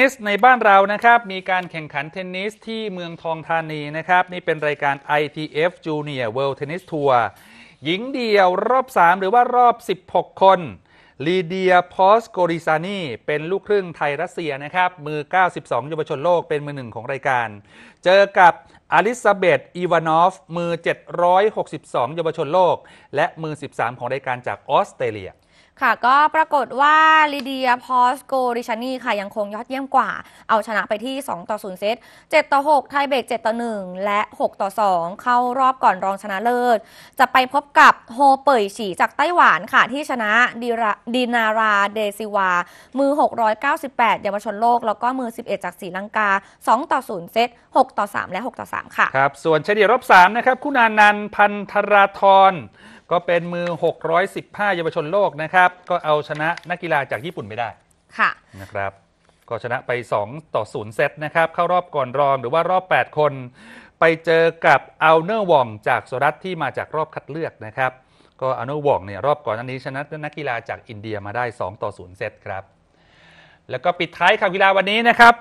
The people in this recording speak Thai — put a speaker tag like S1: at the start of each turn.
S1: นิส ในบ้านเรานะครับ มีการแข่งขันเทนนิสที่เมืองทองธานีนะครับ นี่เป็นรายการ ITF Junior World Tennis Tour หญิงเดี่ยวรอบ 3 หรือว่ารอบ 16 คนลีเดียพอสโกริซานีเป็นลูกครึ่งไทยรัสเซียนะครับ มือ 92เยาวชนโลกเป็นมือหนึ่งของรายการ เจอกับอลิซาเบตอีวานอฟมือ 762เยาวชนโลก และมือ 13 ของรายการจากออสเตรเลีย
S2: ค่ะก็ปรากฏว่า ลิเดียพอสโกริชานีค่ะยังคงยอดเยี่ยมกว่าเอาชนะไปที่ 2 ต่อ 0 เซต7 ต่อ 6 ไทยเบก7 ต่อ 1 และ 6 ต่อ 2 เข้ารอบก่อนรองชนะเลิศ จะไปพบกับโฮเปยฉีจากไต้หวันค่ะที่ชนะดินาราเดซิวา มือ 698เยาวชนโลก แล้วก็มือ 11 จากสีลังกา 2 ต่อ 0 เซต6 ต่อ 3 และ 6 ต่อ 3 ค่ะ
S1: ครับส่วนเฉลี่ยรอบ3นะครับคุณานันพันธราธรก็เป็นมือ 615เยาวชนโลกนะครับ ก็เอาชนะนักกีฬาจากญี่ปุ่นไม่ได้ ค่ะ นะครับ ก็ชนะไป2 ต่อ0เซตนะครับ เข้ารอบก่อนรองหรือว่ารอบ 8 คน ไปเจอกับอัลเนอร์วองจากสหรัฐที่มาจากรอบคัดเลือกนะครับ ก็อัลเนอร์วองเนี่ยรอบก่อนอันนี้ชนะนักกีฬาจากอินเดียมาได้2ต่อ0เซตครับ แล้วก็ปิดท้ายข่าวกีฬาวันนี้นะครับ